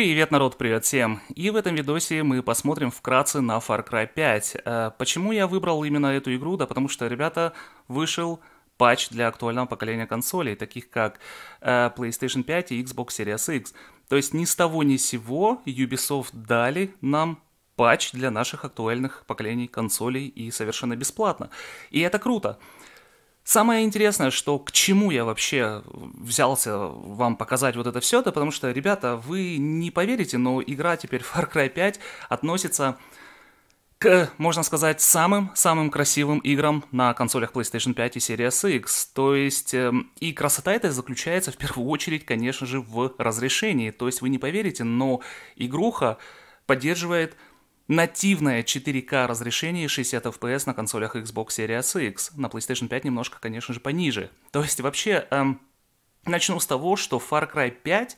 Привет, народ, привет всем! И в этом видосе мы посмотрим вкратце на Far Cry 5. Э, почему я выбрал именно эту игру? Да потому что, ребята, вышел патч для актуального поколения консолей, таких как э, PlayStation 5 и Xbox Series X. То есть ни с того ни с сего Ubisoft дали нам патч для наших актуальных поколений консолей и совершенно бесплатно. И это круто. Самое интересное, что к чему я вообще взялся вам показать вот это все, да, потому что, ребята, вы не поверите, но игра теперь Far Cry 5 относится к, можно сказать, самым-самым красивым играм на консолях PlayStation 5 и Series X. То есть, э, и красота эта заключается в первую очередь, конечно же, в разрешении. То есть, вы не поверите, но игруха поддерживает нативное 4К разрешение 60 FPS на консолях Xbox Series X. На PlayStation 5 немножко, конечно же, пониже. То есть вообще, эм, начну с того, что Far Cry 5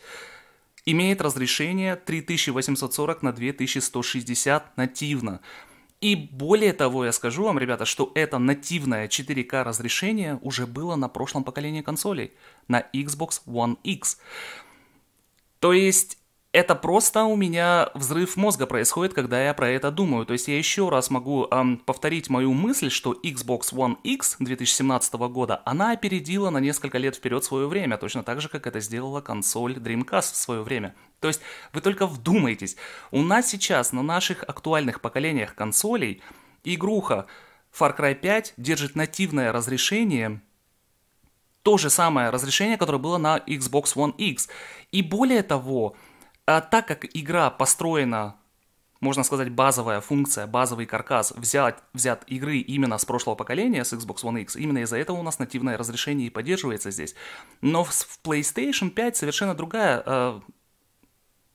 имеет разрешение 3840 на 2160 нативно. И более того, я скажу вам, ребята, что это нативное 4К разрешение уже было на прошлом поколении консолей, на Xbox One X. То есть это просто у меня взрыв мозга происходит, когда я про это думаю. То есть я еще раз могу эм, повторить мою мысль, что Xbox One X 2017 года, она опередила на несколько лет вперед свое время, точно так же, как это сделала консоль Dreamcast в свое время. То есть вы только вдумайтесь, у нас сейчас на наших актуальных поколениях консолей игруха Far Cry 5 держит нативное разрешение то же самое разрешение, которое было на Xbox One X. И более того, а так как игра построена, можно сказать, базовая функция, базовый каркас взят, взят игры именно с прошлого поколения, с Xbox One X, именно из-за этого у нас нативное разрешение и поддерживается здесь. Но в PlayStation 5 совершенно другая, э,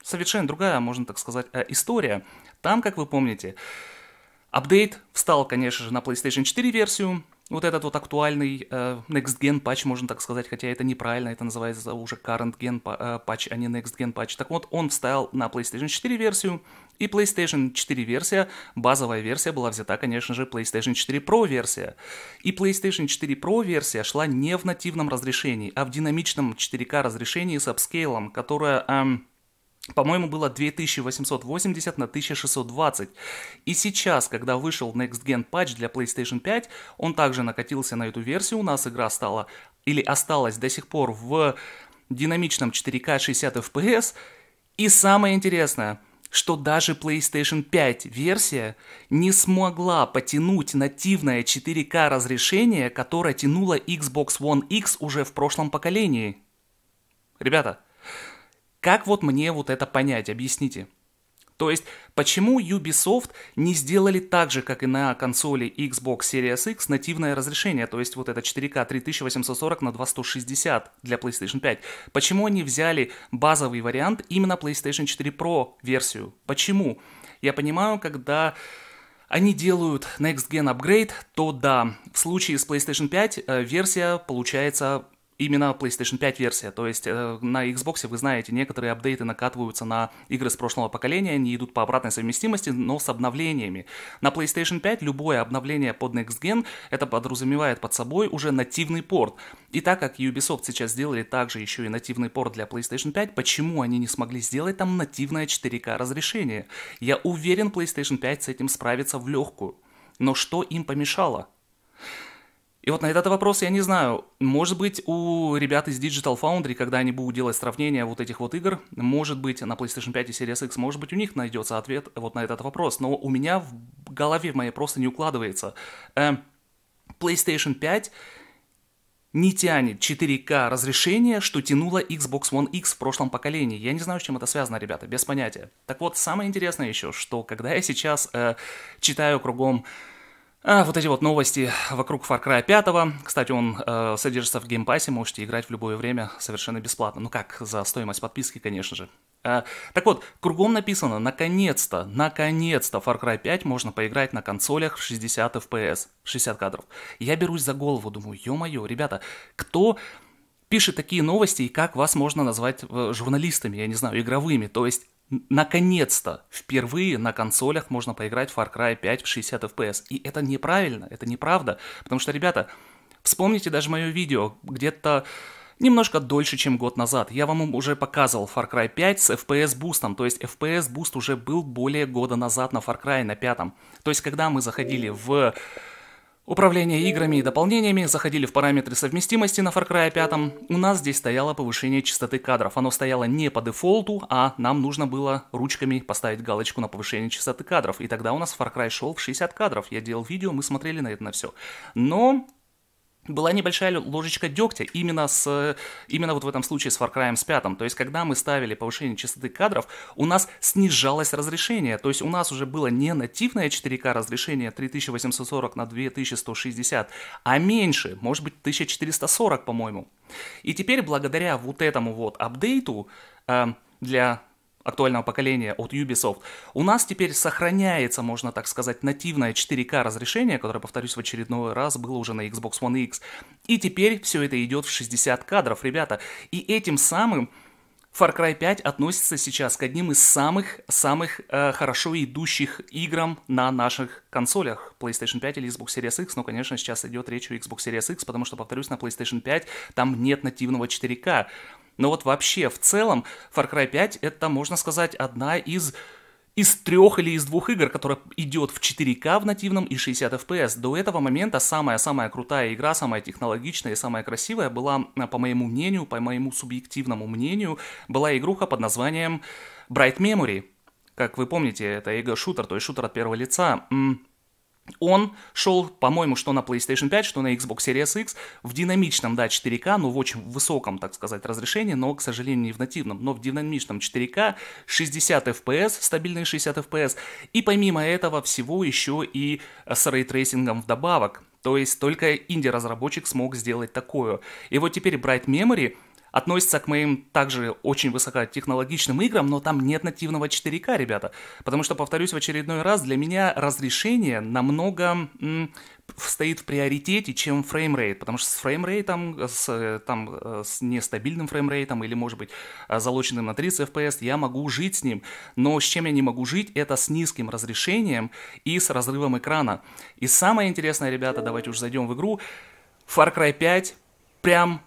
совершенно другая, можно так сказать, э, история. Там, как вы помните, апдейт встал, конечно же, на PlayStation 4 версию, вот этот вот актуальный э, Next Gen патч, можно так сказать, хотя это неправильно, это называется уже Current Gen патч, э, а не Next Gen патч. Так вот, он вставил на PlayStation 4 версию, и PlayStation 4 версия, базовая версия была взята, конечно же, PlayStation 4 Pro версия. И PlayStation 4 Pro версия шла не в нативном разрешении, а в динамичном 4К разрешении с апскейлом, которое... Эм, по-моему, было 2880 на 1620. И сейчас, когда вышел Next Gen патч для PlayStation 5, он также накатился на эту версию. У нас игра стала или осталась до сих пор в динамичном 4К 60 FPS. И самое интересное, что даже PlayStation 5 версия не смогла потянуть нативное 4К разрешение, которое тянуло Xbox One X уже в прошлом поколении. Ребята, как вот мне вот это понять? Объясните. То есть, почему Ubisoft не сделали так же, как и на консоли Xbox Series X, нативное разрешение, то есть вот это 4К 3840 на 2160 для PlayStation 5? Почему они взяли базовый вариант именно PlayStation 4 Pro версию? Почему? Я понимаю, когда они делают Next Gen Upgrade, то да, в случае с PlayStation 5 э, версия получается именно PlayStation 5 версия. То есть э, на Xbox, вы знаете, некоторые апдейты накатываются на игры с прошлого поколения, они идут по обратной совместимости, но с обновлениями. На PlayStation 5 любое обновление под Next Gen это подразумевает под собой уже нативный порт. И так как Ubisoft сейчас сделали также еще и нативный порт для PlayStation 5, почему они не смогли сделать там нативное 4К разрешение? Я уверен, PlayStation 5 с этим справится в легкую. Но что им помешало? И вот на этот вопрос я не знаю. Может быть, у ребят из Digital Foundry, когда они будут делать сравнение вот этих вот игр, может быть, на PlayStation 5 и Series X, может быть, у них найдется ответ вот на этот вопрос. Но у меня в голове в моей просто не укладывается. Эм, PlayStation 5 не тянет 4К разрешение, что тянуло Xbox One X в прошлом поколении. Я не знаю, с чем это связано, ребята, без понятия. Так вот, самое интересное еще, что когда я сейчас э, читаю кругом а, вот эти вот новости вокруг Far Cry 5. Кстати, он э, содержится в геймпассе, можете играть в любое время совершенно бесплатно. Ну как, за стоимость подписки, конечно же. Э, так вот, кругом написано, наконец-то, наконец-то Far Cry 5 можно поиграть на консолях в 60 FPS, 60 кадров. Я берусь за голову, думаю, ё-моё, ребята, кто пишет такие новости и как вас можно назвать э, журналистами, я не знаю, игровыми? То есть Наконец-то, впервые на консолях можно поиграть в Far Cry 5 в 60 FPS. И это неправильно, это неправда. Потому что, ребята, вспомните даже мое видео, где-то немножко дольше, чем год назад. Я вам уже показывал Far Cry 5 с FPS бустом, то есть FPS буст уже был более года назад на Far Cry на пятом. То есть когда мы заходили в Управление играми и дополнениями заходили в параметры совместимости на Far Cry 5. У нас здесь стояло повышение частоты кадров. Оно стояло не по дефолту, а нам нужно было ручками поставить галочку на повышение частоты кадров. И тогда у нас Far Cry шел в 60 кадров. Я делал видео, мы смотрели на это на все. Но была небольшая ложечка дегтя именно, с, именно вот в этом случае с Far Cry 5. То есть, когда мы ставили повышение частоты кадров, у нас снижалось разрешение. То есть, у нас уже было не нативное 4К разрешение 3840 на 2160, а меньше, может быть, 1440, по-моему. И теперь, благодаря вот этому вот апдейту э, для актуального поколения от Ubisoft, у нас теперь сохраняется, можно так сказать, нативное 4К разрешение, которое, повторюсь, в очередной раз было уже на Xbox One X. И теперь все это идет в 60 кадров, ребята. И этим самым Far Cry 5 относится сейчас к одним из самых-самых э, хорошо идущих играм на наших консолях PlayStation 5 или Xbox Series X. но, конечно, сейчас идет речь о Xbox Series X, потому что, повторюсь, на PlayStation 5 там нет нативного 4К. Но вот вообще, в целом, Far Cry 5 это, можно сказать, одна из из трех или из двух игр, которая идет в 4К в нативном и 60 FPS. До этого момента самая-самая крутая игра, самая технологичная и самая красивая была, э, по моему мнению, по моему субъективному мнению, была игруха под названием Bright Memory. Как вы помните, это эго-шутер, то есть шутер от первого лица он шел, по-моему, что на PlayStation 5, что на Xbox Series X в динамичном, да, 4К, но ну, в очень высоком, так сказать, разрешении, но, к сожалению, не в нативном, но в динамичном 4К, 60 FPS, стабильные 60 FPS, и помимо этого всего еще и с рейтрейсингом вдобавок. То есть только инди-разработчик смог сделать такое. И вот теперь Bright Memory — относится к моим также очень высокотехнологичным играм, но там нет нативного 4К, ребята. Потому что, повторюсь в очередной раз, для меня разрешение намного м- стоит в приоритете, чем фреймрейт, потому что с фреймрейтом, с, там, э, с нестабильным фреймрейтом или, может быть, э, залоченным на 30 FPS, я могу жить с ним, но с чем я не могу жить, это с низким разрешением и с разрывом экрана. И самое интересное, ребята, давайте уже зайдем в игру, Far Cry 5 прям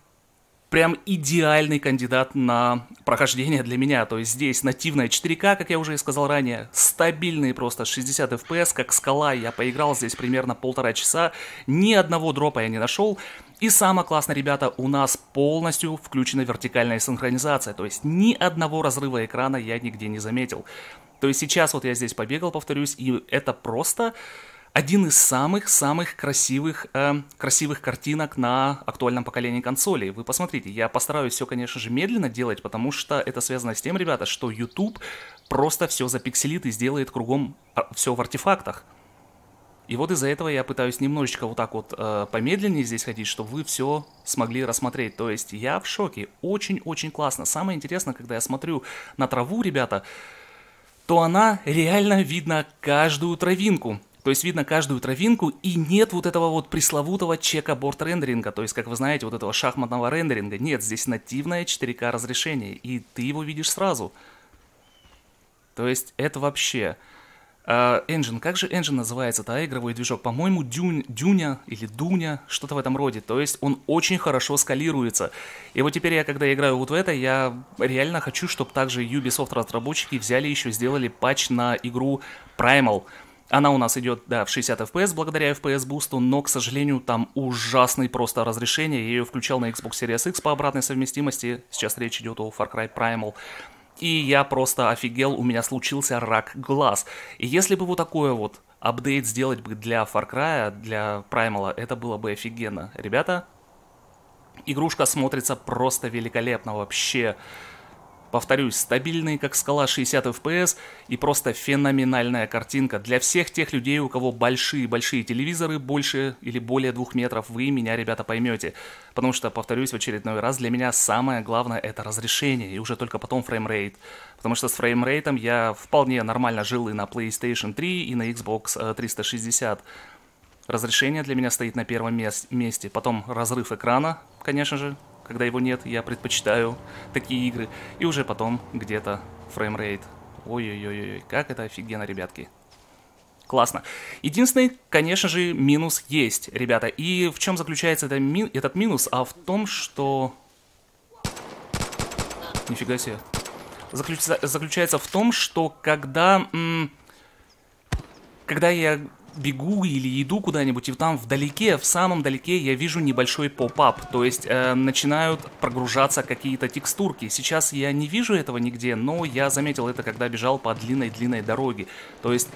прям идеальный кандидат на прохождение для меня. То есть здесь нативная 4К, как я уже и сказал ранее, стабильные просто 60 FPS, как скала. Я поиграл здесь примерно полтора часа, ни одного дропа я не нашел. И самое классное, ребята, у нас полностью включена вертикальная синхронизация, то есть ни одного разрыва экрана я нигде не заметил. То есть сейчас вот я здесь побегал, повторюсь, и это просто один из самых-самых красивых, э, красивых картинок на актуальном поколении консолей. Вы посмотрите, я постараюсь все, конечно же, медленно делать, потому что это связано с тем, ребята, что YouTube просто все запикселит и сделает кругом а, все в артефактах. И вот из-за этого я пытаюсь немножечко вот так вот э, помедленнее здесь ходить, чтобы вы все смогли рассмотреть. То есть я в шоке. Очень-очень классно. Самое интересное, когда я смотрю на траву, ребята, то она реально видна каждую травинку. То есть видно каждую травинку, и нет вот этого вот пресловутого чека борт рендеринга, то есть, как вы знаете, вот этого шахматного рендеринга. Нет, здесь нативное 4К разрешение, и ты его видишь сразу. То есть это вообще... Uh, Engine, как же Engine называется-то, игровой движок? По-моему, Дюнь, Дюня или Дуня, что-то в этом роде. То есть он очень хорошо скалируется. И вот теперь я, когда играю вот в это, я реально хочу, чтобы также Ubisoft разработчики взяли еще, сделали патч на игру Primal. Она у нас идет, да, в 60 FPS благодаря FPS бусту, но, к сожалению, там ужасный просто разрешение. Я ее включал на Xbox Series X по обратной совместимости. Сейчас речь идет о Far Cry Primal. И я просто офигел, у меня случился рак глаз. И если бы вот такое вот апдейт сделать бы для Far Cry, для Primal, это было бы офигенно. Ребята, игрушка смотрится просто великолепно вообще. Повторюсь, стабильные как скала 60 FPS и просто феноменальная картинка для всех тех людей, у кого большие-большие телевизоры, больше или более двух метров, вы меня, ребята, поймете. Потому что, повторюсь в очередной раз, для меня самое главное это разрешение и уже только потом фреймрейт. Потому что с фреймрейтом я вполне нормально жил и на PlayStation 3, и на Xbox 360. Э, разрешение для меня стоит на первом месте, потом разрыв экрана, конечно же, когда его нет, я предпочитаю такие игры. И уже потом где-то фреймрейт. Ой-ой-ой, как это офигенно, ребятки. Классно. Единственный, конечно же, минус есть, ребята. И в чем заключается это мин этот минус? А в том, что... Нифига себе. Заключ заключается в том, что когда... Когда я бегу или иду куда-нибудь, и там вдалеке, в самом далеке я вижу небольшой поп-ап, то есть э, начинают прогружаться какие-то текстурки. Сейчас я не вижу этого нигде, но я заметил это, когда бежал по длинной-длинной дороге. То есть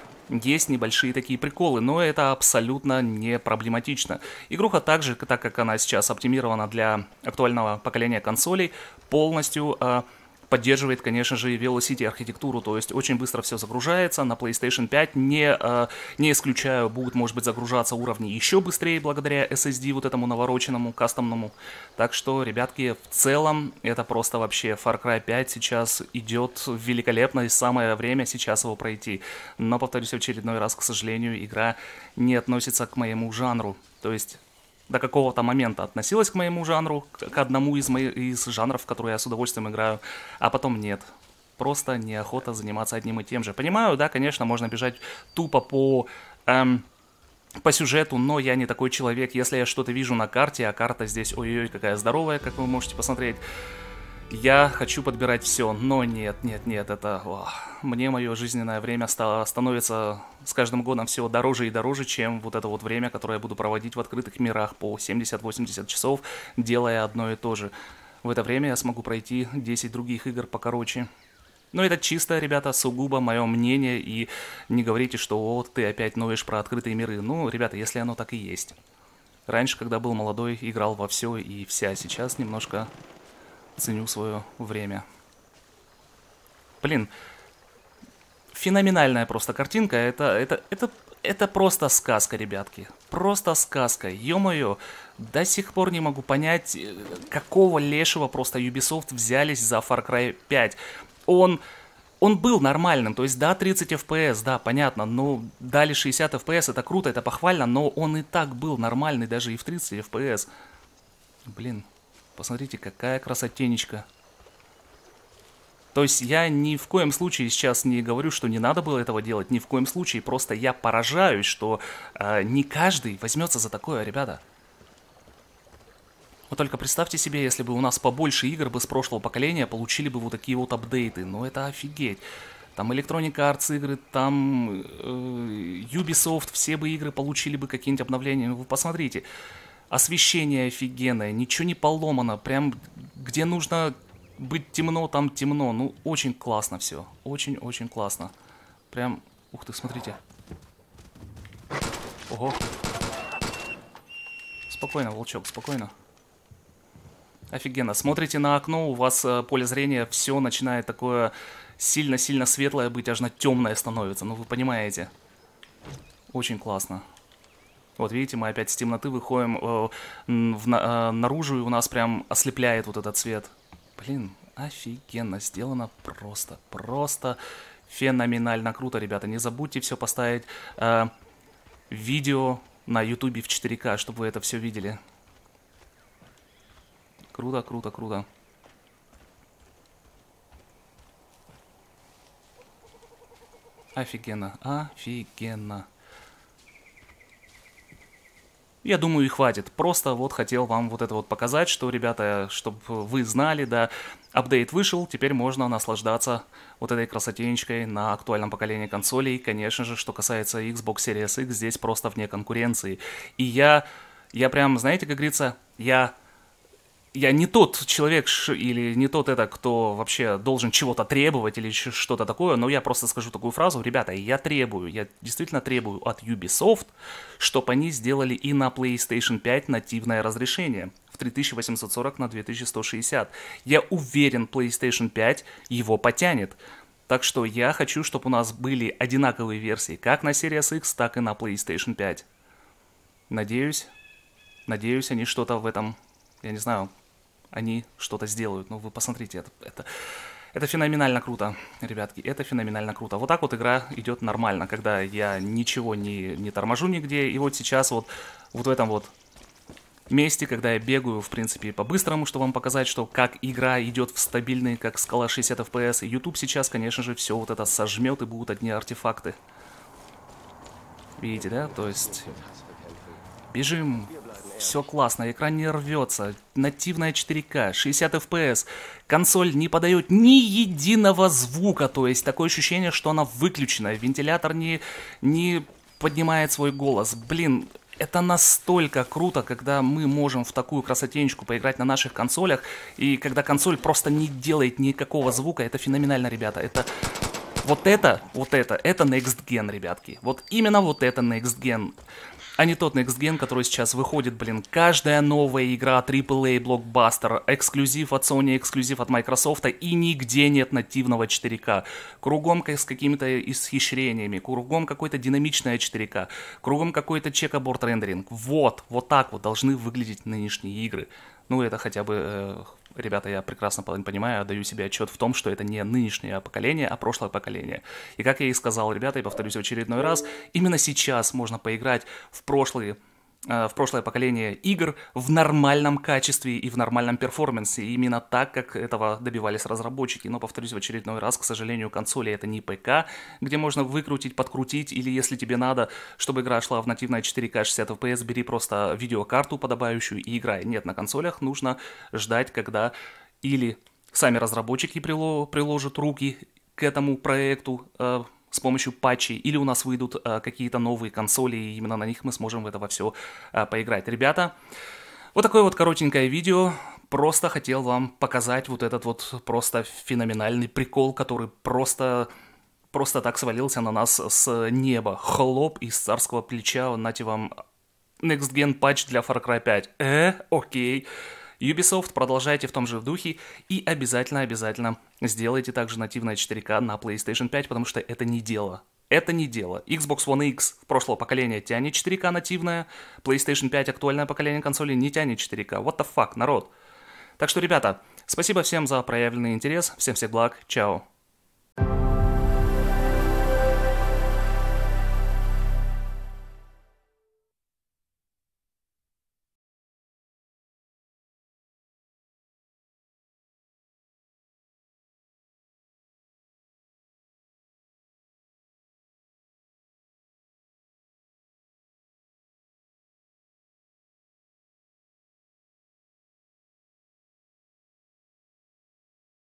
есть небольшие такие приколы, но это абсолютно не проблематично. Игруха также, так как она сейчас оптимирована для актуального поколения консолей, полностью э, поддерживает, конечно же, и Velocity архитектуру, то есть очень быстро все загружается. На PlayStation 5 не, э, не исключаю, будут, может быть, загружаться уровни еще быстрее благодаря SSD вот этому навороченному, кастомному. Так что, ребятки, в целом это просто вообще Far Cry 5 сейчас идет великолепно и самое время сейчас его пройти. Но, повторюсь в очередной раз, к сожалению, игра не относится к моему жанру. То есть до какого-то момента относилась к моему жанру, к одному из, моих, из жанров, в которые я с удовольствием играю, а потом нет. Просто неохота заниматься одним и тем же. Понимаю, да, конечно, можно бежать тупо по... Эм, по сюжету, но я не такой человек. Если я что-то вижу на карте, а карта здесь, ой ой какая здоровая, как вы можете посмотреть, я хочу подбирать все, но нет, нет, нет, это... О, мне мое жизненное время стало, становится с каждым годом все дороже и дороже, чем вот это вот время, которое я буду проводить в открытых мирах по 70-80 часов, делая одно и то же. В это время я смогу пройти 10 других игр покороче. Но ну, это чисто, ребята, сугубо мое мнение, и не говорите, что вот ты опять ноешь про открытые миры. Ну, ребята, если оно так и есть. Раньше, когда был молодой, играл во все и вся, сейчас немножко ценю свое время. Блин, феноменальная просто картинка. Это, это, это, это просто сказка, ребятки. Просто сказка. Ё-моё, до сих пор не могу понять, э, какого лешего просто Ubisoft взялись за Far Cry 5. Он... Он был нормальным, то есть да, 30 FPS, да, понятно, но дали 60 FPS, это круто, это похвально, но он и так был нормальный даже и в 30 FPS. Блин, Посмотрите, какая красотенечка. То есть я ни в коем случае сейчас не говорю, что не надо было этого делать, ни в коем случае. Просто я поражаюсь, что э, не каждый возьмется за такое, ребята. Вот только представьте себе, если бы у нас побольше игр бы с прошлого поколения получили бы вот такие вот апдейты. Ну это офигеть. Там Electronic Arts игры, там э, Ubisoft, все бы игры получили бы какие-нибудь обновления. Ну вы посмотрите освещение офигенное, ничего не поломано, прям где нужно быть темно, там темно. Ну, очень классно все, очень-очень классно. Прям, ух ты, смотрите. Ого. Спокойно, волчок, спокойно. Офигенно. Смотрите на окно, у вас э, поле зрения, все начинает такое сильно-сильно светлое быть, аж на темное становится. Ну, вы понимаете. Очень классно. Вот видите, мы опять с темноты выходим э, в, э, наружу, и у нас прям ослепляет вот этот цвет. Блин, офигенно сделано, просто, просто феноменально круто, ребята. Не забудьте все поставить э, видео на ютубе в 4К, чтобы вы это все видели. Круто, круто, круто. Офигенно, офигенно. Я думаю, и хватит. Просто вот хотел вам вот это вот показать, что, ребята, чтобы вы знали, да, апдейт вышел, теперь можно наслаждаться вот этой красотенечкой на актуальном поколении консолей. Конечно же, что касается Xbox Series X, здесь просто вне конкуренции. И я, я прям, знаете, как говорится, я я не тот человек или не тот это, кто вообще должен чего-то требовать или что-то такое, но я просто скажу такую фразу, ребята, я требую, я действительно требую от Ubisoft, чтобы они сделали и на PlayStation 5 нативное разрешение в 3840 на 2160. Я уверен, PlayStation 5 его потянет. Так что я хочу, чтобы у нас были одинаковые версии как на Series X, так и на PlayStation 5. Надеюсь, надеюсь, они что-то в этом, я не знаю, они что-то сделают. Ну, вы посмотрите, это, это, это феноменально круто, ребятки, это феноменально круто. Вот так вот игра идет нормально, когда я ничего не, не торможу нигде. И вот сейчас вот, вот в этом вот месте, когда я бегаю, в принципе, по-быстрому, чтобы вам показать, что как игра идет в стабильный, как скала 60 FPS. YouTube сейчас, конечно же, все вот это сожмет и будут одни артефакты. Видите, да? То есть... Бежим, все классно, экран не рвется, нативная 4К, 60 FPS, консоль не подает ни единого звука, то есть такое ощущение, что она выключена, вентилятор не, не поднимает свой голос. Блин, это настолько круто, когда мы можем в такую красотенечку поиграть на наших консолях, и когда консоль просто не делает никакого звука, это феноменально, ребята, это... Вот это, вот это, это Next Gen, ребятки. Вот именно вот это Next Gen а не тот Next Gen, который сейчас выходит, блин. Каждая новая игра, AAA, блокбастер, эксклюзив от Sony, эксклюзив от Microsoft, и нигде нет нативного 4К. Кругом как с какими-то исхищрениями, кругом какой то динамичная 4К, кругом какой-то чекаборд рендеринг. Вот, вот так вот должны выглядеть нынешние игры. Ну, это хотя бы, э, ребята, я прекрасно понимаю, даю себе отчет в том, что это не нынешнее поколение, а прошлое поколение. И как я и сказал, ребята, и повторюсь в очередной раз, именно сейчас можно поиграть в прошлые Э, в прошлое поколение игр в нормальном качестве и в нормальном перформансе, именно так, как этого добивались разработчики. Но, повторюсь в очередной раз, к сожалению, консоли это не ПК, где можно выкрутить, подкрутить, или если тебе надо, чтобы игра шла в нативное 4К 60 FPS, бери просто видеокарту подобающую и играй. Нет, на консолях нужно ждать, когда или сами разработчики приложат руки к этому проекту, э, с помощью патчей, или у нас выйдут э, какие-то новые консоли, и именно на них мы сможем в это во все э, поиграть. Ребята, вот такое вот коротенькое видео. Просто хотел вам показать вот этот вот просто феноменальный прикол, который просто просто так свалился на нас с неба. Хлоп из царского плеча, нате вам э, Next Gen патч для Far Cry 5. Э, окей. Okay. Ubisoft, продолжайте в том же духе и обязательно-обязательно сделайте также нативное 4К на PlayStation 5, потому что это не дело. Это не дело. Xbox One X прошлого поколения тянет 4К нативное, PlayStation 5 актуальное поколение консоли не тянет 4К. What the fuck, народ? Так что, ребята, спасибо всем за проявленный интерес, всем всех благ, чао.